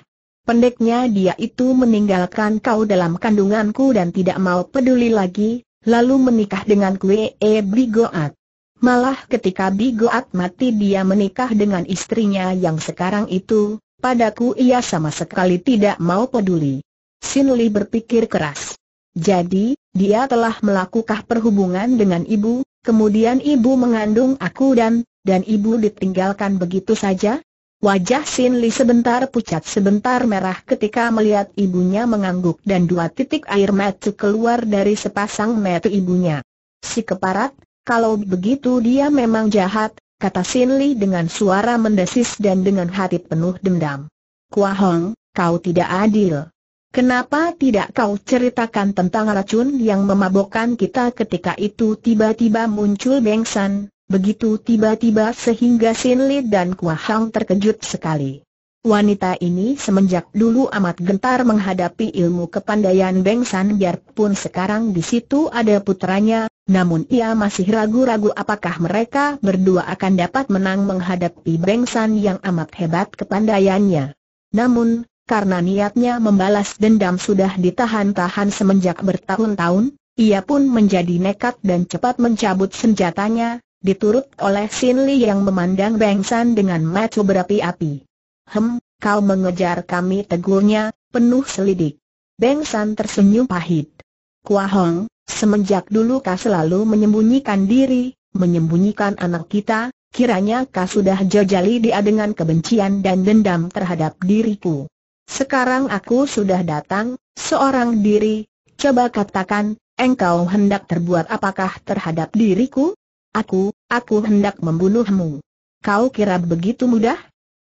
Pendeknya dia itu meninggalkan kau dalam kandunganku dan tidak mau peduli lagi, lalu menikah dengan kue e Bigoat. Malah ketika Bigoat mati dia menikah dengan istrinya yang sekarang itu, padaku ia sama sekali tidak mau peduli. Sin Li berpikir keras. Jadi, dia telah melakukan perhubungan dengan ibu, kemudian ibu mengandung aku dan, dan ibu ditinggalkan begitu saja? Wajah Sin Li sebentar pucat sebentar merah ketika melihat ibunya mengangguk dan dua titik air mata keluar dari sepasang mata ibunya. Si keparat, kalau begitu dia memang jahat, kata Sin Li dengan suara mendesis dan dengan hati penuh dendam. Kua Hong, kau tidak adil. Kenapa tidak kau ceritakan tentang racun yang memabokkan kita ketika itu tiba-tiba muncul Beng San, begitu tiba-tiba sehingga Sin Li dan Kua Hong terkejut sekali. Wanita ini semenjak dulu amat gentar menghadapi ilmu kepandaian Beng San biarpun sekarang di situ ada putranya, namun ia masih ragu-ragu apakah mereka berdua akan dapat menang menghadapi Beng San yang amat hebat kepandaiannya. Namun, karena niatnya membalas dendam sudah ditahan-tahan semenjak bertahun-tahun, ia pun menjadi nekat dan cepat mencabut senjatanya, diturut oleh Sin Li yang memandang Beng San dengan mata berapi-api. Hem, kau mengejar kami tegurnya, penuh selidik. Beng San tersenyum pahit. Kuahong, semenjak dulu kau selalu menyembunyikan diri, menyembunyikan anak kita, kiranya kau sudah jajali dia dengan kebencian dan dendam terhadap diriku. Sekarang aku sudah datang, seorang diri, coba katakan, engkau hendak terbuat apakah terhadap diriku? Aku, aku hendak membunuhmu. Kau kira begitu mudah?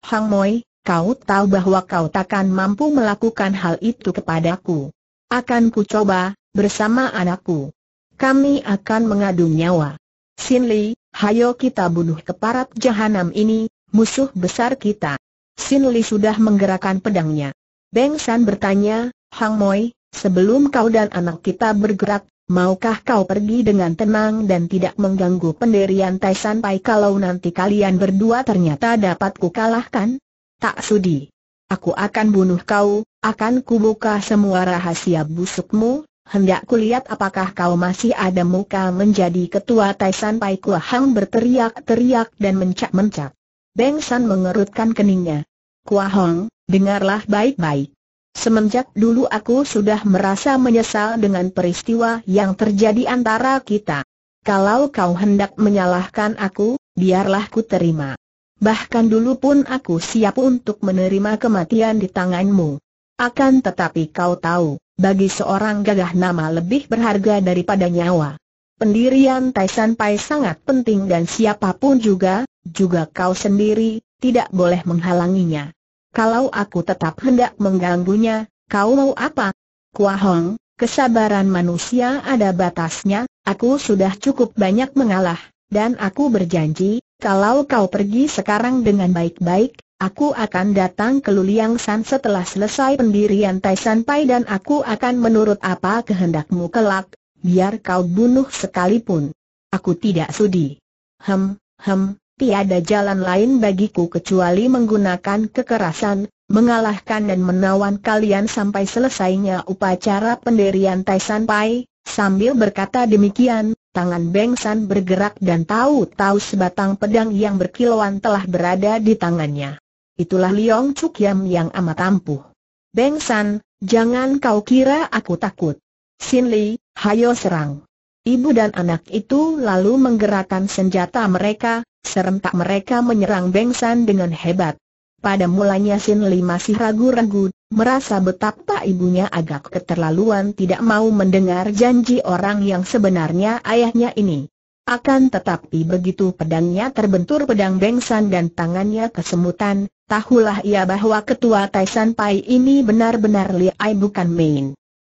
Hang Moi, Kau tahu bahwa kau takkan mampu melakukan hal itu kepadaku. Akan ku coba, bersama anakku. Kami akan mengadu nyawa. Sin Li, hayo kita bunuh keparat jahanam ini, musuh besar kita. Sin Li sudah menggerakkan pedangnya. Beng San bertanya, Hang Moi, sebelum kau dan anak kita bergerak, maukah kau pergi dengan tenang dan tidak mengganggu penderian Tai San Pai kalau nanti kalian berdua ternyata dapat kukalahkan? tak sudi. Aku akan bunuh kau, akan kubuka semua rahasia busukmu, hendak kulihat apakah kau masih ada muka menjadi ketua Taisan Pai Kuahang berteriak-teriak dan mencak-mencak. Beng San mengerutkan keningnya. Kuahong, dengarlah baik-baik. Semenjak dulu aku sudah merasa menyesal dengan peristiwa yang terjadi antara kita. Kalau kau hendak menyalahkan aku, biarlah ku terima. Bahkan dulu pun aku siap untuk menerima kematian di tanganmu. Akan tetapi kau tahu, bagi seorang gagah nama lebih berharga daripada nyawa. Pendirian Taisan Pai sangat penting dan siapapun juga, juga kau sendiri, tidak boleh menghalanginya. Kalau aku tetap hendak mengganggunya, kau mau apa? Kuahong, kesabaran manusia ada batasnya, aku sudah cukup banyak mengalah, dan aku berjanji, kalau kau pergi sekarang dengan baik-baik, aku akan datang ke Luliang San setelah selesai pendirian Tai San Pai dan aku akan menurut apa kehendakmu kelak, biar kau bunuh sekalipun. Aku tidak sudi. Hem, hem, tiada jalan lain bagiku kecuali menggunakan kekerasan, mengalahkan dan menawan kalian sampai selesainya upacara pendirian Tai San Pai. Sambil berkata demikian, tangan Beng San bergerak dan tahu-tahu sebatang pedang yang berkilauan telah berada di tangannya. Itulah Liong Chuk Yam yang amat ampuh. Beng San, jangan kau kira aku takut. Sin Li, hayo serang. Ibu dan anak itu lalu menggerakkan senjata mereka, serentak mereka menyerang Beng San dengan hebat. Pada mulanya Sin Li masih ragu-ragu, Merasa betapa ibunya agak keterlaluan tidak mau mendengar janji orang yang sebenarnya ayahnya ini. Akan tetapi begitu pedangnya terbentur pedang bengsan dan tangannya kesemutan, tahulah ia bahwa ketua Taisan Pai ini benar-benar liai bukan main.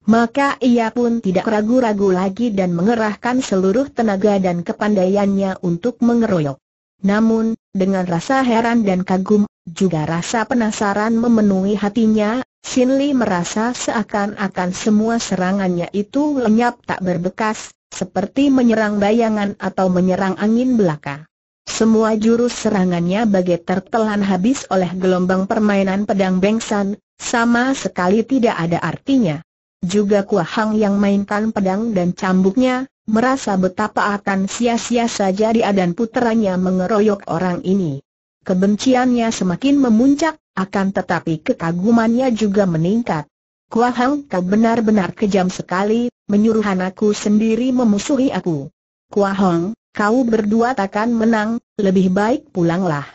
Maka ia pun tidak ragu-ragu lagi dan mengerahkan seluruh tenaga dan kepandaiannya untuk mengeroyok. Namun, dengan rasa heran dan kagum juga rasa penasaran memenuhi hatinya, Sin Li merasa seakan-akan semua serangannya itu lenyap tak berbekas, seperti menyerang bayangan atau menyerang angin belaka. Semua jurus serangannya bagai tertelan habis oleh gelombang permainan pedang bengsan, sama sekali tidak ada artinya. Juga Kua Hang yang mainkan pedang dan cambuknya, merasa betapa akan sia-sia saja dia dan puteranya mengeroyok orang ini. Kebenciannya semakin memuncak, akan tetapi kekagumannya juga meningkat. Kuahang kau benar-benar kejam sekali, menyuruh anakku sendiri memusuhi aku. Hong, kau berdua takkan menang, lebih baik pulanglah.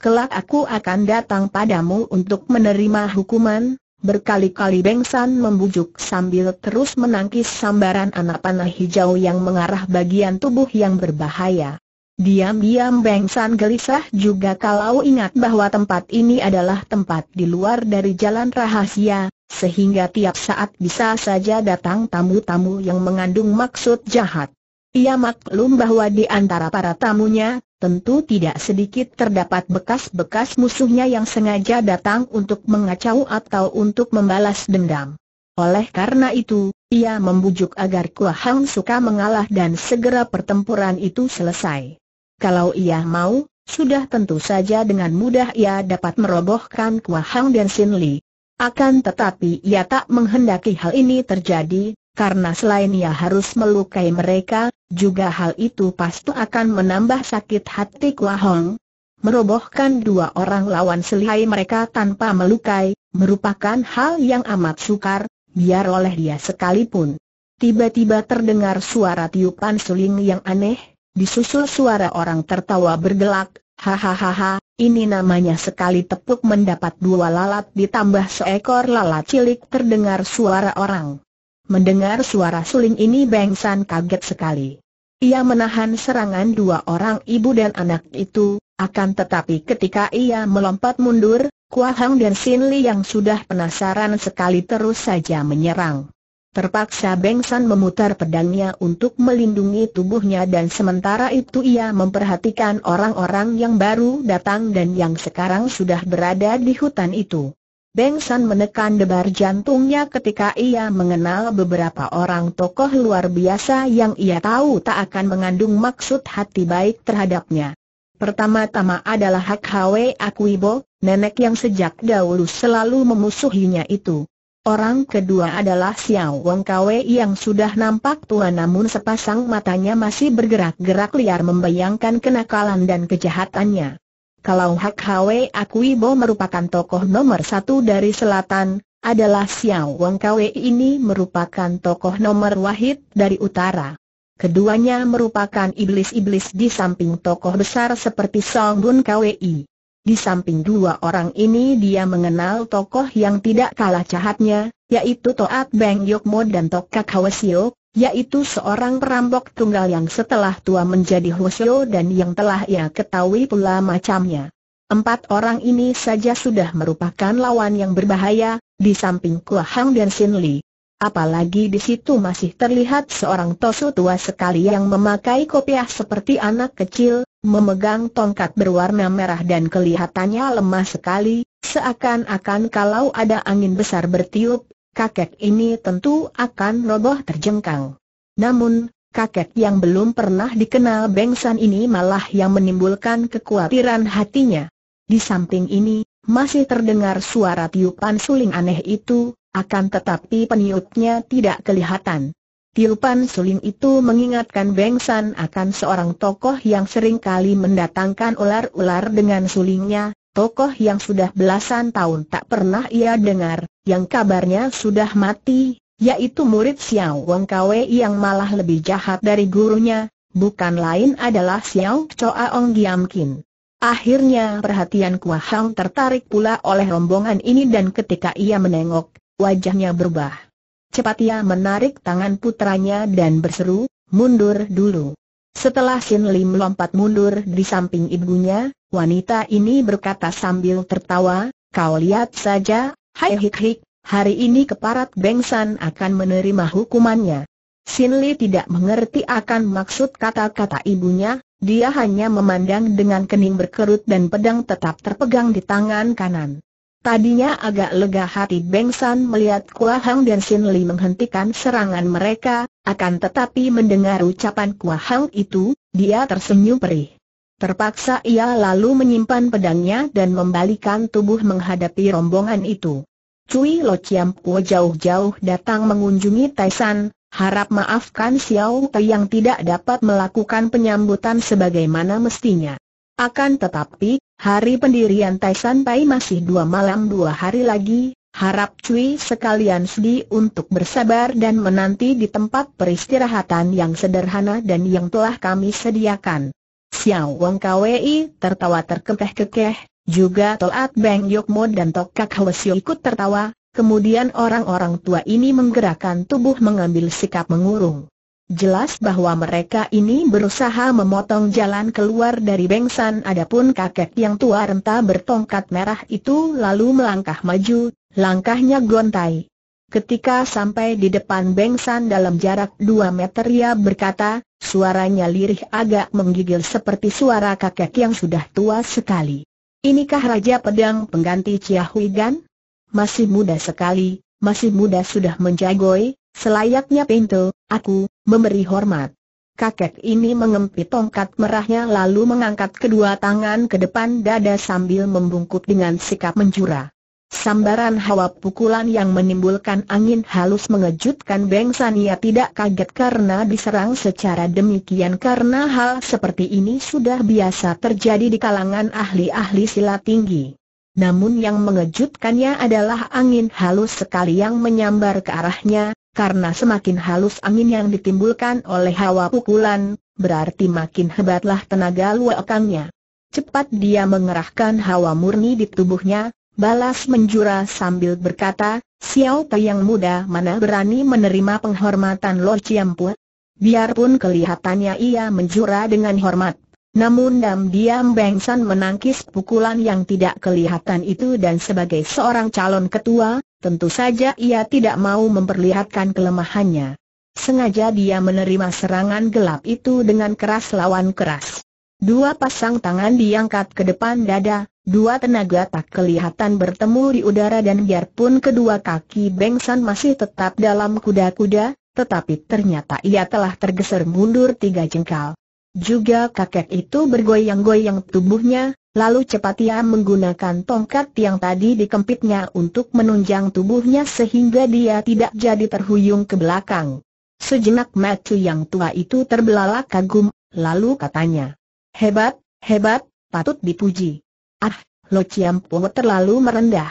Kelak aku akan datang padamu untuk menerima hukuman, Berkali-kali Beng San membujuk sambil terus menangkis sambaran anak panah hijau yang mengarah bagian tubuh yang berbahaya. Diam-diam Beng San gelisah juga kalau ingat bahwa tempat ini adalah tempat di luar dari jalan rahasia, sehingga tiap saat bisa saja datang tamu-tamu yang mengandung maksud jahat. Ia maklum bahwa di antara para tamunya, tentu tidak sedikit terdapat bekas-bekas musuhnya yang sengaja datang untuk mengacau atau untuk membalas dendam. Oleh karena itu, ia membujuk agar Kua Hang suka mengalah dan segera pertempuran itu selesai. Kalau ia mau, sudah tentu saja dengan mudah ia dapat merobohkan Kua Hang dan Sin Li. Akan tetapi ia tak menghendaki hal ini terjadi, karena selain ia harus melukai mereka, juga hal itu pasti akan menambah sakit hati Kua Hong. Merobohkan dua orang lawan selihai mereka tanpa melukai, merupakan hal yang amat sukar, biar oleh dia sekalipun. Tiba-tiba terdengar suara tiupan suling yang aneh, Disusul suara orang tertawa bergelak, hahaha, ini namanya sekali tepuk mendapat dua lalat ditambah seekor lalat cilik terdengar suara orang. Mendengar suara suling ini Beng kaget sekali. Ia menahan serangan dua orang ibu dan anak itu, akan tetapi ketika ia melompat mundur, kuahang dan Sin Li yang sudah penasaran sekali terus saja menyerang. Terpaksa Bengsan memutar pedangnya untuk melindungi tubuhnya dan sementara itu ia memperhatikan orang-orang yang baru datang dan yang sekarang sudah berada di hutan itu. Bengsan menekan debar jantungnya ketika ia mengenal beberapa orang tokoh luar biasa yang ia tahu tak akan mengandung maksud hati baik terhadapnya. Pertama-tama adalah Hak Hwe Akwibo, nenek yang sejak dahulu selalu memusuhinya itu. Orang kedua adalah Xiao Wong Kwe yang sudah nampak tua namun sepasang matanya masih bergerak-gerak liar membayangkan kenakalan dan kejahatannya. Kalau Hak Hwe Akuibo merupakan tokoh nomor satu dari selatan, adalah Xiao Wong Kwe ini merupakan tokoh nomor wahid dari utara. Keduanya merupakan iblis-iblis di samping tokoh besar seperti Song Bun Kwe. Di samping dua orang ini dia mengenal tokoh yang tidak kalah jahatnya, yaitu Toat Beng Yokmo dan Tok Kak Hwasyo, yaitu seorang perampok tunggal yang setelah tua menjadi Hwasyo dan yang telah ia ketahui pula macamnya. Empat orang ini saja sudah merupakan lawan yang berbahaya, di samping Kua Hang dan Sin Li. Apalagi di situ masih terlihat seorang tosu tua sekali yang memakai kopiah seperti anak kecil, memegang tongkat berwarna merah dan kelihatannya lemah sekali, seakan-akan kalau ada angin besar bertiup, kakek ini tentu akan roboh terjengkang. Namun, kakek yang belum pernah dikenal Bengsan ini malah yang menimbulkan kekhawatiran hatinya. Di samping ini, masih terdengar suara tiupan suling aneh itu, akan tetapi peniupnya tidak kelihatan. Tilpan suling itu mengingatkan Beng San akan seorang tokoh yang sering kali mendatangkan ular-ular dengan sulingnya, tokoh yang sudah belasan tahun tak pernah ia dengar, yang kabarnya sudah mati, yaitu murid Xiao Wang Kwe yang malah lebih jahat dari gurunya, bukan lain adalah Xiao Choa Ong Giam Kin. Akhirnya perhatian Kua Hang tertarik pula oleh rombongan ini dan ketika ia menengok, wajahnya berubah. Cepat ia menarik tangan putranya dan berseru, mundur dulu. Setelah Sin Lim lompat mundur di samping ibunya, wanita ini berkata sambil tertawa, kau lihat saja, hai hik hik, hari ini keparat Bengsan akan menerima hukumannya. Sin Li tidak mengerti akan maksud kata-kata ibunya, dia hanya memandang dengan kening berkerut dan pedang tetap terpegang di tangan kanan. Tadinya agak lega hati Beng San melihat Kua Hang dan Sin Li menghentikan serangan mereka, akan tetapi mendengar ucapan Kua Hang itu, dia tersenyum perih. Terpaksa ia lalu menyimpan pedangnya dan membalikan tubuh menghadapi rombongan itu. Cui Lo Chiam Kuo jauh-jauh datang mengunjungi Taisan, harap maafkan Xiao Te yang tidak dapat melakukan penyambutan sebagaimana mestinya. Akan tetapi, hari pendirian Tai San Pai masih dua malam dua hari lagi, harap Cui sekalian sedih untuk bersabar dan menanti di tempat peristirahatan yang sederhana dan yang telah kami sediakan. Xiao Wang Kwei tertawa terkekeh-kekeh, juga Toat Beng Yokmo dan Tokak Hwasyo ikut tertawa, kemudian orang-orang tua ini menggerakkan tubuh mengambil sikap mengurung. Jelas bahwa mereka ini berusaha memotong jalan keluar dari bengsan adapun kakek yang tua renta bertongkat merah itu lalu melangkah maju, langkahnya gontai. Ketika sampai di depan bengsan dalam jarak 2 meter ia berkata, suaranya lirih agak menggigil seperti suara kakek yang sudah tua sekali. Inikah Raja Pedang pengganti Chia Hui Gan? Masih muda sekali, masih muda sudah menjagoi, selayaknya pintu, aku, memberi hormat. Kakek ini mengempit tongkat merahnya lalu mengangkat kedua tangan ke depan dada sambil membungkuk dengan sikap menjura. Sambaran hawa pukulan yang menimbulkan angin halus mengejutkan Beng Sania tidak kaget karena diserang secara demikian karena hal seperti ini sudah biasa terjadi di kalangan ahli-ahli silat tinggi. Namun yang mengejutkannya adalah angin halus sekali yang menyambar ke arahnya, karena semakin halus angin yang ditimbulkan oleh hawa pukulan, berarti makin hebatlah tenaga luakangnya. Cepat dia mengerahkan hawa murni di tubuhnya, balas menjura sambil berkata, Xiao Pei yang muda mana berani menerima penghormatan Lo Chiampu? Biarpun kelihatannya ia menjura dengan hormat, namun diam-diam Beng San menangkis pukulan yang tidak kelihatan itu dan sebagai seorang calon ketua, tentu saja ia tidak mau memperlihatkan kelemahannya. Sengaja dia menerima serangan gelap itu dengan keras lawan keras. Dua pasang tangan diangkat ke depan dada, dua tenaga tak kelihatan bertemu di udara dan biarpun kedua kaki Beng San masih tetap dalam kuda-kuda, tetapi ternyata ia telah tergeser mundur tiga jengkal. Juga kakek itu bergoyang-goyang tubuhnya, lalu cepat ia menggunakan tongkat yang tadi dikempitnya untuk menunjang tubuhnya sehingga dia tidak jadi terhuyung ke belakang. Sejenak Matthew yang tua itu terbelalak kagum, lalu katanya, Hebat, hebat, patut dipuji. Ah, Lo Chiam Po terlalu merendah.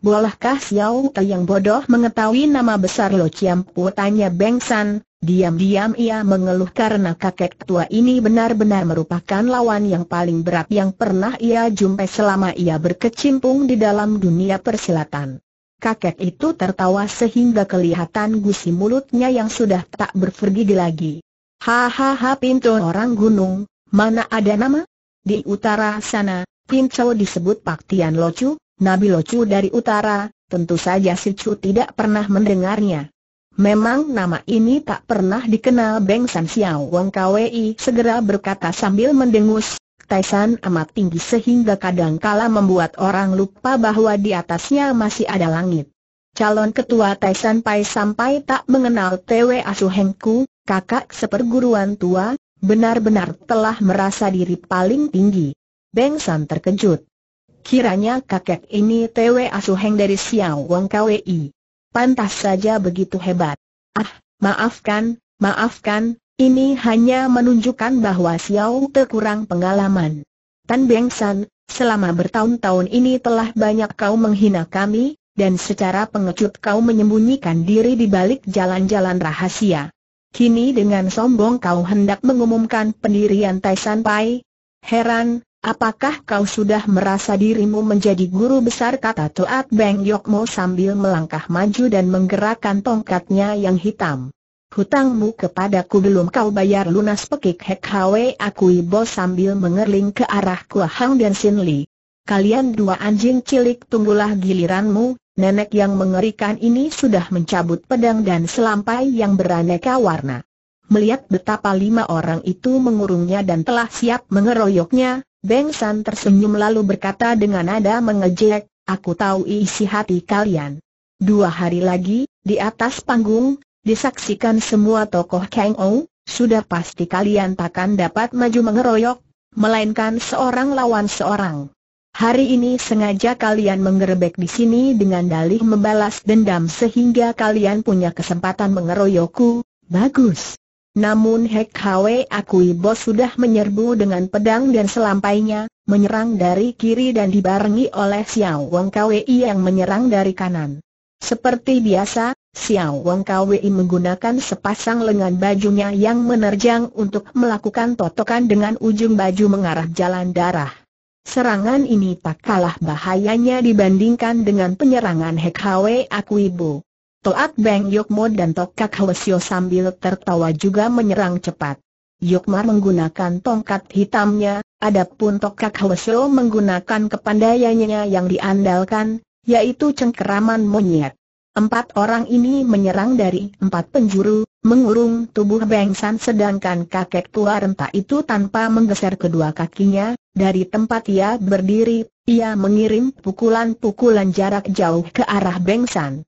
Bolehkah Xiao Te yang bodoh mengetahui nama besar Lo Chiam Po? Tanya Beng San, Diam-diam ia mengeluh karena kakek tua ini benar-benar merupakan lawan yang paling berat yang pernah ia jumpai selama ia berkecimpung di dalam dunia persilatan. Kakek itu tertawa sehingga kelihatan gusi mulutnya yang sudah tak berpergigi lagi. Hahaha pintu orang gunung, mana ada nama? Di utara sana, Pinco disebut Paktian Locu, Nabi Locu dari utara, tentu saja si Cu tidak pernah mendengarnya. Memang nama ini tak pernah dikenal Beng San Xiao Wong Kwei segera berkata sambil mendengus. Taisan amat tinggi sehingga kadangkala membuat orang lupa bahwa di atasnya masih ada langit. Calon ketua Taisan Pai sampai tak mengenal Tw Asuhengku, kakak seperguruan tua, benar-benar telah merasa diri paling tinggi. Beng San terkejut. Kiranya kakek ini Tw Asuheng dari Xiao Wong Kwei. Pantas saja begitu hebat. Ah, maafkan, maafkan, ini hanya menunjukkan bahwa Xiao Te kurang pengalaman. Tan Beng San, selama bertahun-tahun ini telah banyak kau menghina kami, dan secara pengecut kau menyembunyikan diri di balik jalan-jalan rahasia. Kini dengan sombong kau hendak mengumumkan pendirian Tai San Pai. Heran, Apakah kau sudah merasa dirimu menjadi guru besar kata Toat Beng Yokmo sambil melangkah maju dan menggerakkan tongkatnya yang hitam. Hutangmu kepadaku belum kau bayar lunas pekik Hek Hwe akui bos sambil mengerling ke arah Kua Hang dan Sin Li. Kalian dua anjing cilik tunggulah giliranmu, nenek yang mengerikan ini sudah mencabut pedang dan selampai yang beraneka warna. Melihat betapa lima orang itu mengurungnya dan telah siap mengeroyoknya, Beng San tersenyum lalu berkata dengan nada mengejek, aku tahu isi hati kalian. Dua hari lagi, di atas panggung, disaksikan semua tokoh Kang Ou, sudah pasti kalian takkan dapat maju mengeroyok, melainkan seorang lawan seorang. Hari ini sengaja kalian menggerebek di sini dengan dalih membalas dendam sehingga kalian punya kesempatan mengeroyokku, bagus. Namun Hek Hwe Akui Bos sudah menyerbu dengan pedang dan selampainya, menyerang dari kiri dan dibarengi oleh Xiao Wong Kwei yang menyerang dari kanan. Seperti biasa, Xiao Wong Kwei menggunakan sepasang lengan bajunya yang menerjang untuk melakukan totokan dengan ujung baju mengarah jalan darah. Serangan ini tak kalah bahayanya dibandingkan dengan penyerangan Hek Hwe bos. Toat Beng Yokmo dan Tokak Hwesyo sambil tertawa juga menyerang cepat. Yokma menggunakan tongkat hitamnya, adapun Tokak Hwesyo menggunakan kepandaiannya yang diandalkan, yaitu cengkeraman monyet. Empat orang ini menyerang dari empat penjuru, mengurung tubuh Beng San sedangkan kakek tua renta itu tanpa menggeser kedua kakinya, dari tempat ia berdiri, ia mengirim pukulan-pukulan jarak jauh ke arah Beng San.